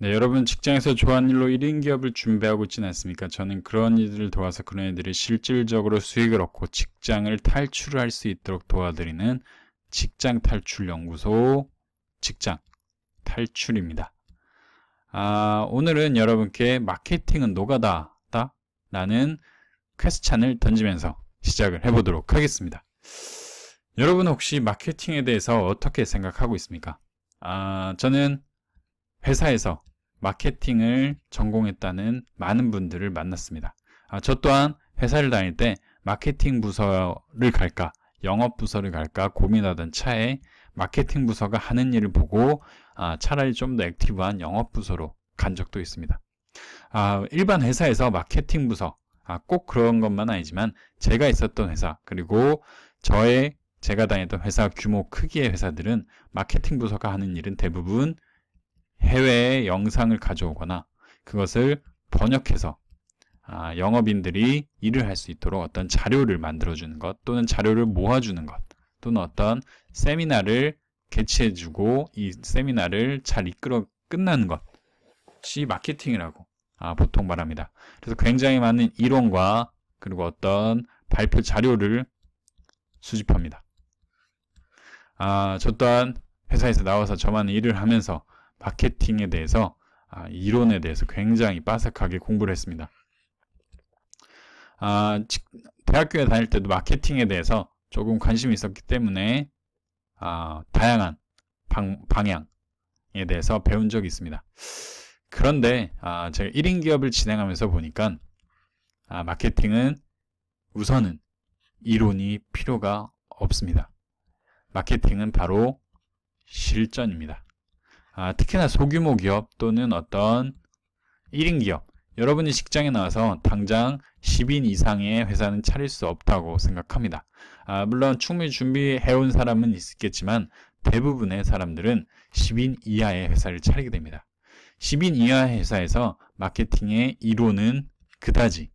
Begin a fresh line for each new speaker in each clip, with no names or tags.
네, 여러분 직장에서 좋아하는 일로 1인 기업을 준비하고 있지는 않습니까? 저는 그런 이들을 도와서 그런 애들이 실질적으로 수익을 얻고 직장을 탈출할 수 있도록 도와드리는 직장 탈출 연구소 직장 탈출입니다. 아, 오늘은 여러분께 마케팅은 노가다다 라는 퀘스찬을 던지면서 시작을 해보도록 하겠습니다. 여러분 혹시 마케팅에 대해서 어떻게 생각하고 있습니까? 아, 저는 회사에서 마케팅을 전공했다는 많은 분들을 만났습니다. 아, 저 또한 회사를 다닐 때 마케팅 부서를 갈까, 영업 부서를 갈까 고민하던 차에 마케팅 부서가 하는 일을 보고 아, 차라리 좀 더 액티브한 영업 부서로 간 적도 있습니다. 아, 일반 회사에서 마케팅 부서, 아, 꼭 그런 것만 아니지만 제가 있었던 회사, 그리고 저의 제가 다녔던 회사 규모 크기의 회사들은 마케팅 부서가 하는 일은 대부분 해외의 영상을 가져오거나 그것을 번역해서 아, 영업인들이 일을 할 수 있도록 어떤 자료를 만들어주는 것 또는 자료를 모아주는 것 또는 어떤 세미나를 개최해주고 이 세미나를 잘 이끌어 끝나는 것이 마케팅이라고 아, 보통 말합니다. 그래서 굉장히 많은 이론과 그리고 어떤 발표 자료를 수집합니다. 아, 저 또한 회사에서 나와서 저만 일을 하면서 마케팅에 대해서 아, 이론에 네. 대해서 굉장히 빠삭하게 공부를 했습니다. 아, 대학교에 다닐 때도 마케팅에 대해서 조금 관심이 있었기 때문에 아, 다양한 방, 방향에 대해서 배운 적이 있습니다. 그런데 아, 제가 1인 기업을 진행하면서 보니까 아, 마케팅은 우선은 이론이 필요가 없습니다. 마케팅은 바로 실전입니다. 아, 특히나 소규모 기업 또는 어떤 1인 기업 여러분이 직장에 나와서 당장 10인 이상의 회사는 차릴 수 없다고 생각합니다. 아, 물론 충분히 준비해온 사람은 있겠지만 대부분의 사람들은 10인 이하의 회사를 차리게 됩니다. 10인 이하의 회사에서 마케팅의 이론은 그다지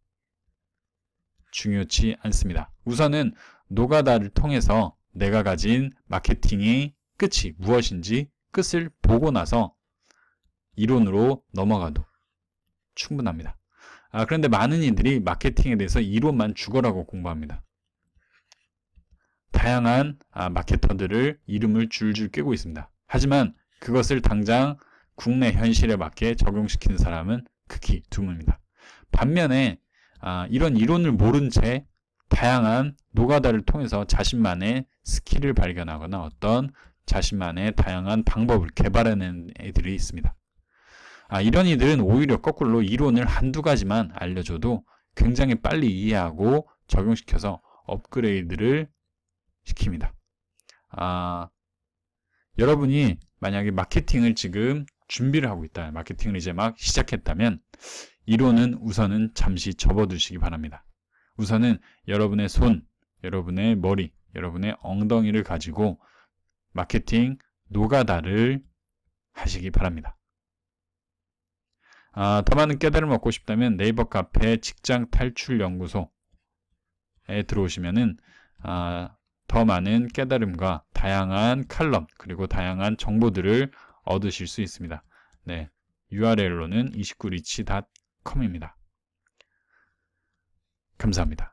중요치 않습니다. 우선은 노가다를 통해서 내가 가진 마케팅의 끝이 무엇인지 끝을 보고 나서 이론으로 넘어가도 충분합니다. 아, 그런데 많은 이들이 마케팅에 대해서 이론만 죽어라고 공부합니다. 다양한 아, 마케터들을 이름을 줄줄 꿰고 있습니다. 하지만 그것을 당장 국내 현실에 맞게 적용시키는 사람은 극히 드뭅니다. 반면에 아, 이런 이론을 모른 채 다양한 노가다를 통해서 자신만의 스킬을 발견하거나 어떤 자신만의 다양한 방법을 개발하는 애들이 있습니다. 아, 이런 이들은 오히려 거꾸로 이론을 한두 가지만 알려줘도 굉장히 빨리 이해하고 적용시켜서 업그레이드를 시킵니다. 아, 여러분이 만약에 마케팅을 지금 준비를 하고 있다. 마케팅을 이제 막 시작했다면 이론은 우선은 잠시 접어두시기 바랍니다. 우선은 여러분의 손, 여러분의 머리, 여러분의 엉덩이를 가지고 마케팅 노가다를 하시기 바랍니다. 아, 더 많은 깨달음을 얻고 싶다면 네이버 카페 직장 탈출 연구소에 들어오시면은 아, 더 많은 깨달음과 다양한 칼럼 그리고 다양한 정보들을 얻으실 수 있습니다. 네, URL로는 29리치.com입니다. 감사합니다.